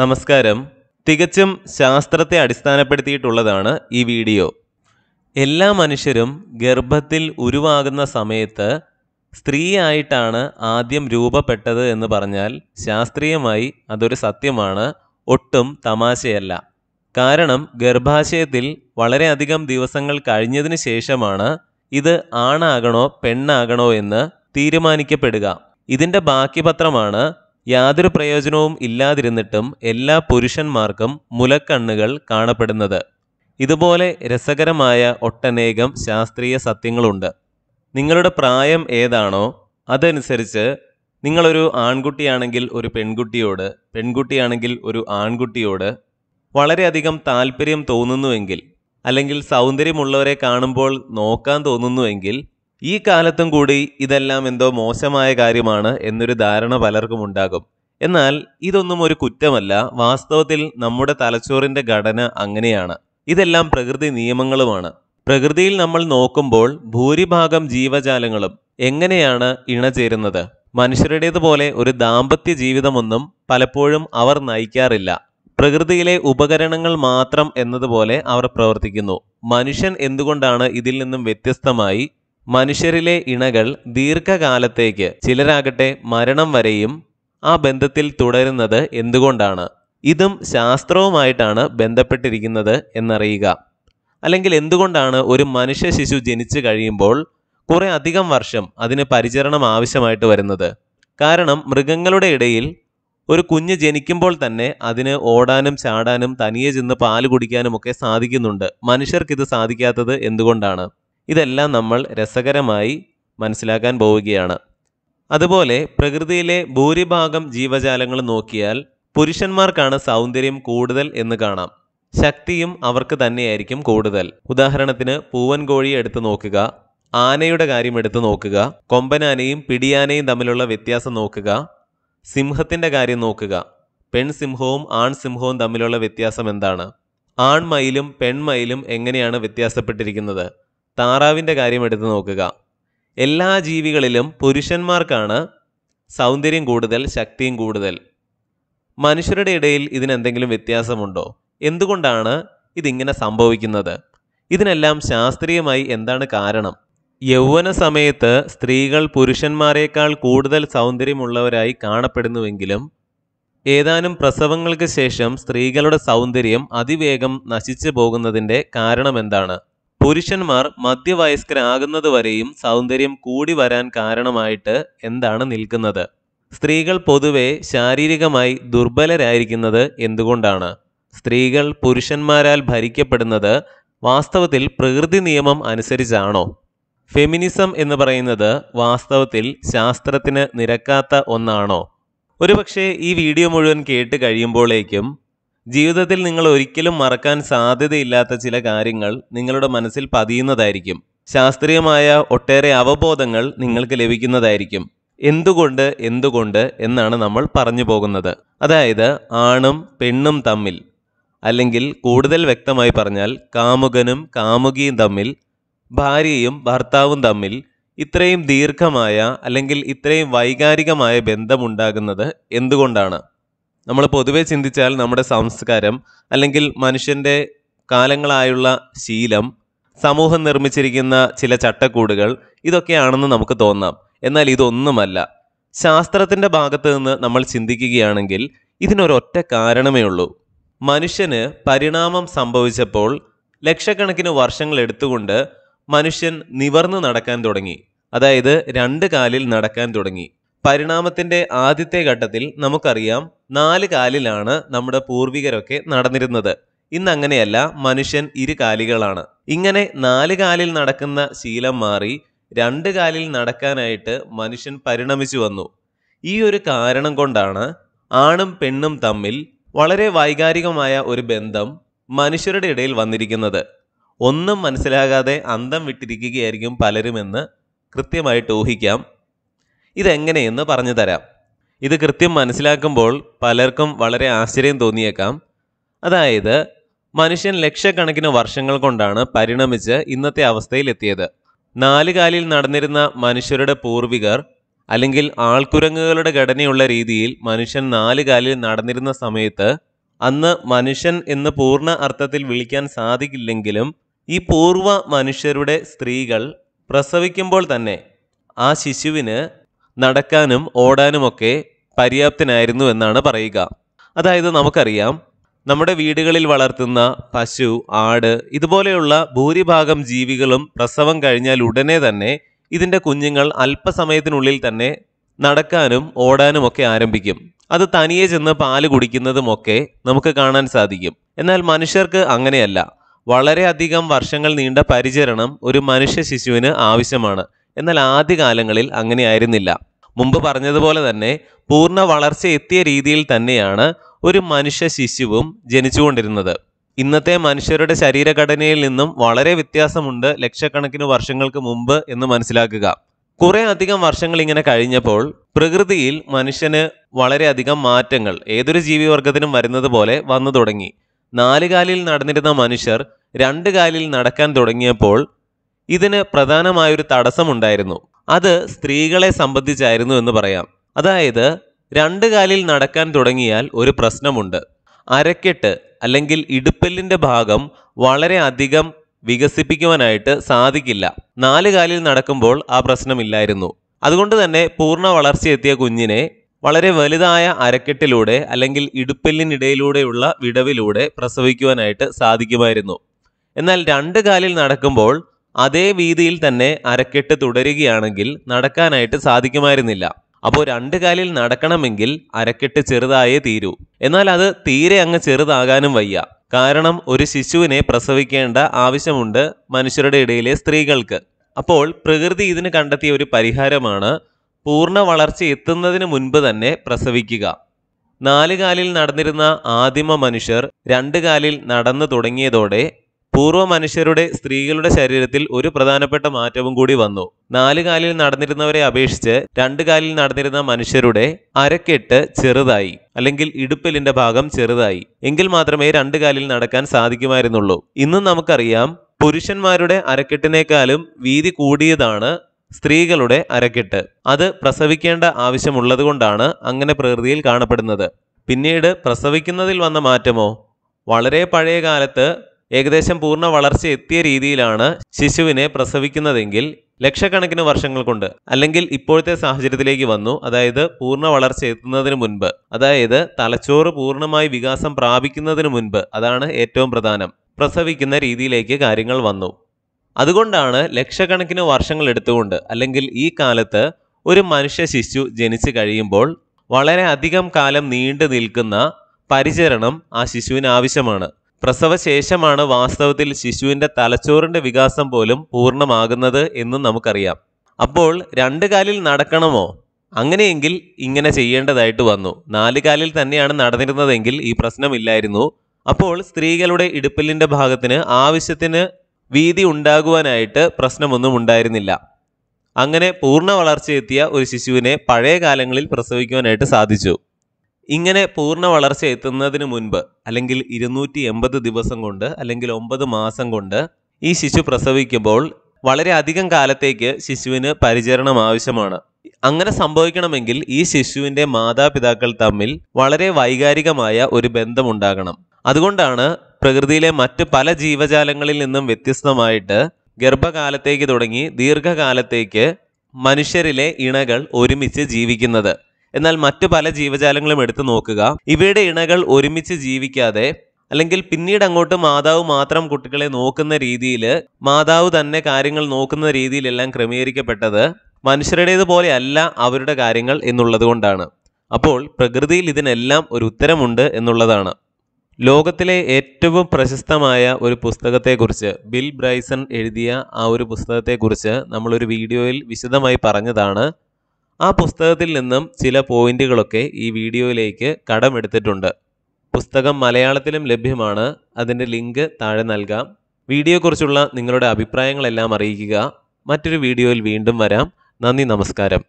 നമസ്കാരം തികച്ചും ശാസ്ത്രത്തെ അടിസ്ഥാനപ്പെടുത്തിയിട്ടുള്ളതാണ് ഈ വീഡിയോ എല്ലാ മനുഷ്യരും ഗർഭത്തിൽ ഉരുവാകുന്ന സമയത്ത് സ്ത്രീയായിട്ടാണ് ആദ്യം രൂപപ്പെട്ടത് എന്ന് പറഞ്ഞാൽ ശാസ്ത്രീയമായി അതൊരു സത്യമാണ് ഒട്ടും തമാശയല്ല കാരണം ഗർഭാശയത്തിൽ വളരെയധികം ദിവസങ്ങൾ കഴിഞ്ഞതിന് ശേഷമാണ് ഇത് ആണാകണോ പെണ്ണാകണോ എന്ന് തീരുമാനിക്കപ്പെടുക ഇതിൻ്റെ ബാക്കി പത്രമാണ് യാതൊരു പ്രയോജനവും ഇല്ലാതിരുന്നിട്ടും എല്ലാ പുരുഷന്മാർക്കും മുലക്കണ്ണുകൾ കാണപ്പെടുന്നത് ഇതുപോലെ രസകരമായ ഒട്ടനേകം ശാസ്ത്രീയ സത്യങ്ങളുണ്ട് നിങ്ങളുടെ പ്രായം ഏതാണോ അതനുസരിച്ച് നിങ്ങളൊരു ആൺകുട്ടിയാണെങ്കിൽ ഒരു പെൺകുട്ടിയോട് പെൺകുട്ടിയാണെങ്കിൽ ഒരു ആൺകുട്ടിയോട് വളരെയധികം താല്പര്യം തോന്നുന്നുവെങ്കിൽ അല്ലെങ്കിൽ സൗന്ദര്യമുള്ളവരെ കാണുമ്പോൾ നോക്കാൻ തോന്നുന്നുവെങ്കിൽ ഈ കാലത്തും കൂടി ഇതെല്ലാം എന്തോ മോശമായ കാര്യമാണ് എന്നൊരു ധാരണ പലർക്കും ഉണ്ടാകും എന്നാൽ ഇതൊന്നും ഒരു കുറ്റമല്ല വാസ്തവത്തിൽ നമ്മുടെ തലച്ചോറിന്റെ ഘടന അങ്ങനെയാണ് ഇതെല്ലാം പ്രകൃതി നിയമങ്ങളുമാണ് പ്രകൃതിയിൽ നമ്മൾ നോക്കുമ്പോൾ ഭൂരിഭാഗം ജീവജാലങ്ങളും എങ്ങനെയാണ് ഇണചേരുന്നത് മനുഷ്യരുടേതുപോലെ ഒരു ദാമ്പത്യ ജീവിതമൊന്നും പലപ്പോഴും അവർ നയിക്കാറില്ല പ്രകൃതിയിലെ ഉപകരണങ്ങൾ മാത്രം എന്നതുപോലെ അവർ പ്രവർത്തിക്കുന്നു മനുഷ്യൻ എന്തുകൊണ്ടാണ് ഇതിൽ നിന്നും വ്യത്യസ്തമായി മനുഷ്യരിലെ ഇണകൾ ദീർഘകാലത്തേക്ക് ചിലരാകട്ടെ മരണം വരെയും ആ ബന്ധത്തിൽ തുടരുന്നത് എന്തുകൊണ്ടാണ് ഇതും ശാസ്ത്രവുമായിട്ടാണ് ബന്ധപ്പെട്ടിരിക്കുന്നത് എന്നറിയുക അല്ലെങ്കിൽ എന്തുകൊണ്ടാണ് ഒരു മനുഷ്യ ശിശു ജനിച്ചു കഴിയുമ്പോൾ കുറേ അധികം വർഷം അതിന് പരിചരണം ആവശ്യമായിട്ട് വരുന്നത് കാരണം മൃഗങ്ങളുടെ ഇടയിൽ ഒരു കുഞ്ഞ് ജനിക്കുമ്പോൾ തന്നെ അതിന് ഓടാനും ചാടാനും തനിയെ ചെന്ന് പാല് കുടിക്കാനും ഒക്കെ സാധിക്കുന്നുണ്ട് മനുഷ്യർക്കിത് സാധിക്കാത്തത് എന്തുകൊണ്ടാണ് ഇതെല്ലാം നമ്മൾ രസകരമായി മനസ്സിലാക്കാൻ പോവുകയാണ് അതുപോലെ പ്രകൃതിയിലെ ഭൂരിഭാഗം ജീവജാലങ്ങൾ നോക്കിയാൽ പുരുഷന്മാർക്കാണ് സൗന്ദര്യം കൂടുതൽ എന്ന് കാണാം ശക്തിയും അവർക്ക് തന്നെയായിരിക്കും കൂടുതൽ ഉദാഹരണത്തിന് പൂവൻ കോഴിയെ എടുത്തു നോക്കുക ആനയുടെ കാര്യം എടുത്തു നോക്കുക കൊമ്പനാനയും പിടിയാനയും തമ്മിലുള്ള വ്യത്യാസം നോക്കുക സിംഹത്തിൻ്റെ കാര്യം നോക്കുക പെൺസിംഹവും ആൺസിംഹവും തമ്മിലുള്ള വ്യത്യാസം എന്താണ് ആൺമയിലും പെൺമയിലും എങ്ങനെയാണ് വ്യത്യാസപ്പെട്ടിരിക്കുന്നത് താറാവിൻ്റെ കാര്യം എടുത്ത് നോക്കുക എല്ലാ ജീവികളിലും പുരുഷന്മാർക്കാണ് സൗന്ദര്യം കൂടുതൽ ശക്തിയും കൂടുതൽ മനുഷ്യരുടെ ഇടയിൽ ഇതിനെന്തെങ്കിലും വ്യത്യാസമുണ്ടോ എന്തുകൊണ്ടാണ് ഇതിങ്ങനെ സംഭവിക്കുന്നത് ഇതിനെല്ലാം ശാസ്ത്രീയമായി എന്താണ് കാരണം യൗവന സമയത്ത് സ്ത്രീകൾ പുരുഷന്മാരെക്കാൾ കൂടുതൽ സൗന്ദര്യമുള്ളവരായി കാണപ്പെടുന്നുവെങ്കിലും ഏതാനും പ്രസവങ്ങൾക്ക് ശേഷം സ്ത്രീകളുടെ സൗന്ദര്യം അതിവേഗം നശിച്ചു പോകുന്നതിൻ്റെ കാരണമെന്താണ് പുരുഷന്മാർ വരെയും സൗന്ദര്യം കൂടി വരാൻ കാരണമായിട്ട് എന്താണ് നിൽക്കുന്നത് സ്ത്രീകൾ പൊതുവെ ശാരീരികമായി ദുർബലരായിരിക്കുന്നത് എന്തുകൊണ്ടാണ് സ്ത്രീകൾ പുരുഷന്മാരാൽ ഭരിക്കപ്പെടുന്നത് വാസ്തവത്തിൽ പ്രകൃതി നിയമം അനുസരിച്ചാണോ ഫെമിനിസം എന്ന് പറയുന്നത് വാസ്തവത്തിൽ ശാസ്ത്രത്തിന് നിരക്കാത്ത ഒന്നാണോ ഒരുപക്ഷെ ഈ വീഡിയോ മുഴുവൻ കേട്ട് കഴിയുമ്പോഴേക്കും ജീവിതത്തിൽ നിങ്ങൾ ഒരിക്കലും മറക്കാൻ സാധ്യതയില്ലാത്ത ചില കാര്യങ്ങൾ നിങ്ങളുടെ മനസ്സിൽ പതിയുന്നതായിരിക്കും ശാസ്ത്രീയമായ ഒട്ടേറെ അവബോധങ്ങൾ നിങ്ങൾക്ക് ലഭിക്കുന്നതായിരിക്കും എന്തുകൊണ്ട് എന്തുകൊണ്ട് എന്നാണ് നമ്മൾ പറഞ്ഞു പോകുന്നത് അതായത് ആണും പെണ്ണും തമ്മിൽ അല്ലെങ്കിൽ കൂടുതൽ വ്യക്തമായി പറഞ്ഞാൽ കാമുകനും കാമുകിയും തമ്മിൽ ഭാര്യയും ഭർത്താവും തമ്മിൽ ഇത്രയും ദീർഘമായ അല്ലെങ്കിൽ ഇത്രയും വൈകാരികമായ ബന്ധമുണ്ടാകുന്നത് എന്തുകൊണ്ടാണ് നമ്മൾ പൊതുവെ ചിന്തിച്ചാൽ നമ്മുടെ സംസ്കാരം അല്ലെങ്കിൽ മനുഷ്യൻ്റെ കാലങ്ങളായുള്ള ശീലം സമൂഹം നിർമ്മിച്ചിരിക്കുന്ന ചില ചട്ടക്കൂടുകൾ ഇതൊക്കെയാണെന്ന് നമുക്ക് തോന്നാം എന്നാൽ ഇതൊന്നുമല്ല ശാസ്ത്രത്തിൻ്റെ ഭാഗത്ത് നിന്ന് നമ്മൾ ചിന്തിക്കുകയാണെങ്കിൽ ഇതിനൊരൊറ്റ കാരണമേ ഉള്ളൂ മനുഷ്യന് പരിണാമം സംഭവിച്ചപ്പോൾ ലക്ഷക്കണക്കിന് വർഷങ്ങൾ എടുത്തുകൊണ്ട് മനുഷ്യൻ നിവർന്നു നടക്കാൻ തുടങ്ങി അതായത് രണ്ട് കാലിൽ നടക്കാൻ തുടങ്ങി പരിണാമത്തിൻ്റെ ആദ്യത്തെ ഘട്ടത്തിൽ നമുക്കറിയാം നാല് കാലിലാണ് നമ്മുടെ പൂർവികരൊക്കെ നടന്നിരുന്നത് ഇന്ന് അങ്ങനെയല്ല മനുഷ്യൻ കാലികളാണ് ഇങ്ങനെ നാല് കാലിൽ നടക്കുന്ന ശീലം മാറി രണ്ട് കാലിൽ നടക്കാനായിട്ട് മനുഷ്യൻ പരിണമിച്ചു വന്നു ഈ ഒരു കാരണം കൊണ്ടാണ് ആണും പെണ്ണും തമ്മിൽ വളരെ വൈകാരികമായ ഒരു ബന്ധം മനുഷ്യരുടെ ഇടയിൽ വന്നിരിക്കുന്നത് ഒന്നും മനസ്സിലാകാതെ അന്തം വിട്ടിരിക്കുകയായിരിക്കും പലരുമെന്ന് കൃത്യമായിട്ട് ഊഹിക്കാം ഇതെങ്ങനെയെന്ന് പറഞ്ഞു തരാം ഇത് കൃത്യം മനസ്സിലാക്കുമ്പോൾ പലർക്കും വളരെ ആശ്ചര്യം തോന്നിയേക്കാം അതായത് മനുഷ്യൻ ലക്ഷക്കണക്കിന് വർഷങ്ങൾ കൊണ്ടാണ് പരിണമിച്ച് ഇന്നത്തെ അവസ്ഥയിലെത്തിയത് എത്തിയത് നാലുകാലിൽ നടന്നിരുന്ന മനുഷ്യരുടെ പൂർവികർ അല്ലെങ്കിൽ ആൾക്കുരങ്ങുകളുടെ ഘടനയുള്ള രീതിയിൽ മനുഷ്യൻ നാലുകാലിൽ നടന്നിരുന്ന സമയത്ത് അന്ന് മനുഷ്യൻ എന്ന് പൂർണ്ണ അർത്ഥത്തിൽ വിളിക്കാൻ സാധിക്കില്ലെങ്കിലും ഈ പൂർവ മനുഷ്യരുടെ സ്ത്രീകൾ പ്രസവിക്കുമ്പോൾ തന്നെ ആ ശിശുവിന് നടക്കാനും ഓടാനുമൊക്കെ പര്യാപ്തനായിരുന്നു എന്നാണ് പറയുക അതായത് നമുക്കറിയാം നമ്മുടെ വീടുകളിൽ വളർത്തുന്ന പശു ആട് ഇതുപോലെയുള്ള ഭൂരിഭാഗം ജീവികളും പ്രസവം കഴിഞ്ഞാൽ ഉടനെ തന്നെ ഇതിൻ്റെ കുഞ്ഞുങ്ങൾ അല്പസമയത്തിനുള്ളിൽ തന്നെ നടക്കാനും ഓടാനുമൊക്കെ ആരംഭിക്കും അത് തനിയെ ചെന്ന് പാല് കുടിക്കുന്നതുമൊക്കെ നമുക്ക് കാണാൻ സാധിക്കും എന്നാൽ മനുഷ്യർക്ക് അങ്ങനെയല്ല വളരെയധികം വർഷങ്ങൾ നീണ്ട പരിചരണം ഒരു മനുഷ്യ ശിശുവിന് ആവശ്യമാണ് എന്നാൽ ആദ്യകാലങ്ങളിൽ അങ്ങനെയായിരുന്നില്ല മുമ്പ് പറഞ്ഞതുപോലെ തന്നെ പൂർണ്ണ വളർച്ച എത്തിയ രീതിയിൽ തന്നെയാണ് ഒരു മനുഷ്യ ശിശുവും ജനിച്ചുകൊണ്ടിരുന്നത് ഇന്നത്തെ മനുഷ്യരുടെ ശരീരഘടനയിൽ നിന്നും വളരെ വ്യത്യാസമുണ്ട് ലക്ഷക്കണക്കിന് വർഷങ്ങൾക്ക് മുമ്പ് എന്ന് മനസ്സിലാക്കുക കുറെ അധികം വർഷങ്ങൾ ഇങ്ങനെ കഴിഞ്ഞപ്പോൾ പ്രകൃതിയിൽ മനുഷ്യന് വളരെയധികം മാറ്റങ്ങൾ ഏതൊരു ജീവിവർഗത്തിനും വരുന്നത് പോലെ വന്നു തുടങ്ങി നാലുകാലിൽ നടന്നിരുന്ന മനുഷ്യർ രണ്ട് കാലിൽ നടക്കാൻ തുടങ്ങിയപ്പോൾ ഇതിന് പ്രധാനമായൊരു തടസ്സമുണ്ടായിരുന്നു അത് സ്ത്രീകളെ സംബന്ധിച്ചായിരുന്നു എന്ന് പറയാം അതായത് രണ്ടു കാലിൽ നടക്കാൻ തുടങ്ങിയാൽ ഒരു പ്രശ്നമുണ്ട് അരക്കെട്ട് അല്ലെങ്കിൽ ഇടുപ്പല്ലിൻ്റെ ഭാഗം വളരെ അധികം വികസിപ്പിക്കുവാനായിട്ട് സാധിക്കില്ല നാല് കാലിൽ നടക്കുമ്പോൾ ആ പ്രശ്നമില്ലായിരുന്നു അതുകൊണ്ട് തന്നെ പൂർണ്ണ വളർച്ചയെത്തിയ കുഞ്ഞിനെ വളരെ വലുതായ അരക്കെട്ടിലൂടെ അല്ലെങ്കിൽ ഇടുപ്പല്ലിനിടയിലൂടെയുള്ള വിടവിലൂടെ പ്രസവിക്കുവാനായിട്ട് സാധിക്കുമായിരുന്നു എന്നാൽ രണ്ട് കാലിൽ നടക്കുമ്പോൾ അതേ വീതിയിൽ തന്നെ അരക്കെട്ട് തുടരുകയാണെങ്കിൽ നടക്കാനായിട്ട് സാധിക്കുമായിരുന്നില്ല അപ്പോൾ രണ്ട് കാലിൽ നടക്കണമെങ്കിൽ അരക്കെട്ട് ചെറുതായേ തീരൂ എന്നാൽ അത് തീരെ അങ്ങ് ചെറുതാകാനും വയ്യ കാരണം ഒരു ശിശുവിനെ പ്രസവിക്കേണ്ട ആവശ്യമുണ്ട് മനുഷ്യരുടെ ഇടയിലെ സ്ത്രീകൾക്ക് അപ്പോൾ പ്രകൃതി ഇതിന് കണ്ടെത്തിയ ഒരു പരിഹാരമാണ് പൂർണ്ണ വളർച്ച എത്തുന്നതിന് മുൻപ് തന്നെ പ്രസവിക്കുക നാല് കാലിൽ നടന്നിരുന്ന ആദിമ മനുഷ്യർ രണ്ട് കാലിൽ നടന്നു തുടങ്ങിയതോടെ പൂർവ്വ മനുഷ്യരുടെ സ്ത്രീകളുടെ ശരീരത്തിൽ ഒരു പ്രധാനപ്പെട്ട മാറ്റവും കൂടി വന്നു നാല് കാലിൽ നടന്നിരുന്നവരെ അപേക്ഷിച്ച് രണ്ട് കാലിൽ നടന്നിരുന്ന മനുഷ്യരുടെ അരക്കെട്ട് ചെറുതായി അല്ലെങ്കിൽ ഇടുപ്പലിന്റെ ഭാഗം ചെറുതായി എങ്കിൽ മാത്രമേ രണ്ട് കാലിൽ നടക്കാൻ സാധിക്കുമായിരുന്നുള്ളൂ ഇന്നും നമുക്കറിയാം പുരുഷന്മാരുടെ അരക്കെട്ടിനേക്കാളും വീതി കൂടിയതാണ് സ്ത്രീകളുടെ അരക്കെട്ട് അത് പ്രസവിക്കേണ്ട ആവശ്യമുള്ളത് അങ്ങനെ പ്രകൃതിയിൽ കാണപ്പെടുന്നത് പിന്നീട് പ്രസവിക്കുന്നതിൽ വന്ന മാറ്റമോ വളരെ പഴയ കാലത്ത് ഏകദേശം പൂർണ്ണ വളർച്ച എത്തിയ രീതിയിലാണ് ശിശുവിനെ പ്രസവിക്കുന്നതെങ്കിൽ ലക്ഷക്കണക്കിന് വർഷങ്ങൾ കൊണ്ട് അല്ലെങ്കിൽ ഇപ്പോഴത്തെ സാഹചര്യത്തിലേക്ക് വന്നു അതായത് പൂർണ്ണ വളർച്ച എത്തുന്നതിന് മുൻപ് അതായത് തലച്ചോറ് പൂർണ്ണമായി വികാസം പ്രാപിക്കുന്നതിന് മുൻപ് അതാണ് ഏറ്റവും പ്രധാനം പ്രസവിക്കുന്ന രീതിയിലേക്ക് കാര്യങ്ങൾ വന്നു അതുകൊണ്ടാണ് ലക്ഷക്കണക്കിന് വർഷങ്ങൾ എടുത്തുകൊണ്ട് അല്ലെങ്കിൽ ഈ കാലത്ത് ഒരു മനുഷ്യ ശിശു ജനിച്ചു കഴിയുമ്പോൾ വളരെ അധികം കാലം നീണ്ടു നിൽക്കുന്ന പരിചരണം ആ ശിശുവിന് ആവശ്യമാണ് പ്രസവശേഷമാണ് വാസ്തവത്തിൽ ശിശുവിൻ്റെ തലച്ചോറിൻ്റെ വികാസം പോലും പൂർണ്ണമാകുന്നത് എന്നും നമുക്കറിയാം അപ്പോൾ രണ്ട് കാലിൽ നടക്കണമോ അങ്ങനെയെങ്കിൽ ഇങ്ങനെ ചെയ്യേണ്ടതായിട്ട് വന്നു നാല് കാലിൽ തന്നെയാണ് നടന്നിരുന്നതെങ്കിൽ ഈ പ്രശ്നമില്ലായിരുന്നു അപ്പോൾ സ്ത്രീകളുടെ ഇടുപ്പിലിൻ്റെ ഭാഗത്തിന് ആവശ്യത്തിന് വീതി ഉണ്ടാകുവാനായിട്ട് പ്രശ്നമൊന്നും ഉണ്ടായിരുന്നില്ല അങ്ങനെ പൂർണ്ണ വളർച്ചയെത്തിയ ഒരു ശിശുവിനെ പഴയ കാലങ്ങളിൽ പ്രസവിക്കുവാനായിട്ട് സാധിച്ചു ഇങ്ങനെ പൂർണ്ണ വളർച്ച എത്തുന്നതിന് മുൻപ് അല്ലെങ്കിൽ ഇരുന്നൂറ്റി എൺപത് ദിവസം കൊണ്ട് അല്ലെങ്കിൽ ഒമ്പത് മാസം കൊണ്ട് ഈ ശിശു പ്രസവിക്കുമ്പോൾ വളരെയധികം കാലത്തേക്ക് ശിശുവിന് പരിചരണം ആവശ്യമാണ് അങ്ങനെ സംഭവിക്കണമെങ്കിൽ ഈ ശിശുവിൻ്റെ മാതാപിതാക്കൾ തമ്മിൽ വളരെ വൈകാരികമായ ഒരു ബന്ധമുണ്ടാകണം അതുകൊണ്ടാണ് പ്രകൃതിയിലെ മറ്റ് പല ജീവജാലങ്ങളിൽ നിന്നും വ്യത്യസ്തമായിട്ട് ഗർഭകാലത്തേക്ക് തുടങ്ങി ദീർഘകാലത്തേക്ക് മനുഷ്യരിലെ ഇണകൾ ഒരുമിച്ച് ജീവിക്കുന്നത് എന്നാൽ മറ്റു പല ജീവജാലങ്ങളും എടുത്തു നോക്കുക ഇവയുടെ ഇണകൾ ഒരുമിച്ച് ജീവിക്കാതെ അല്ലെങ്കിൽ പിന്നീട് അങ്ങോട്ട് മാതാവ് മാത്രം കുട്ടികളെ നോക്കുന്ന രീതിയിൽ മാതാവ് തന്നെ കാര്യങ്ങൾ നോക്കുന്ന രീതിയിലെല്ലാം ക്രമീകരിക്കപ്പെട്ടത് മനുഷ്യരുടേതുപോലെ അല്ല അവരുടെ കാര്യങ്ങൾ എന്നുള്ളത് കൊണ്ടാണ് അപ്പോൾ പ്രകൃതിയിൽ ഇതിനെല്ലാം ഒരു ഉത്തരമുണ്ട് എന്നുള്ളതാണ് ലോകത്തിലെ ഏറ്റവും പ്രശസ്തമായ ഒരു പുസ്തകത്തെക്കുറിച്ച് ബിൽ ബ്രൈസൺ എഴുതിയ ആ ഒരു പുസ്തകത്തെക്കുറിച്ച് നമ്മളൊരു വീഡിയോയിൽ വിശദമായി പറഞ്ഞതാണ് ആ പുസ്തകത്തിൽ നിന്നും ചില പോയിന്റുകളൊക്കെ ഈ വീഡിയോയിലേക്ക് കടമെടുത്തിട്ടുണ്ട് പുസ്തകം മലയാളത്തിലും ലഭ്യമാണ് അതിൻ്റെ ലിങ്ക് താഴെ നൽകാം വീഡിയോയെക്കുറിച്ചുള്ള നിങ്ങളുടെ അഭിപ്രായങ്ങളെല്ലാം അറിയിക്കുക മറ്റൊരു വീഡിയോയിൽ വീണ്ടും വരാം നന്ദി നമസ്കാരം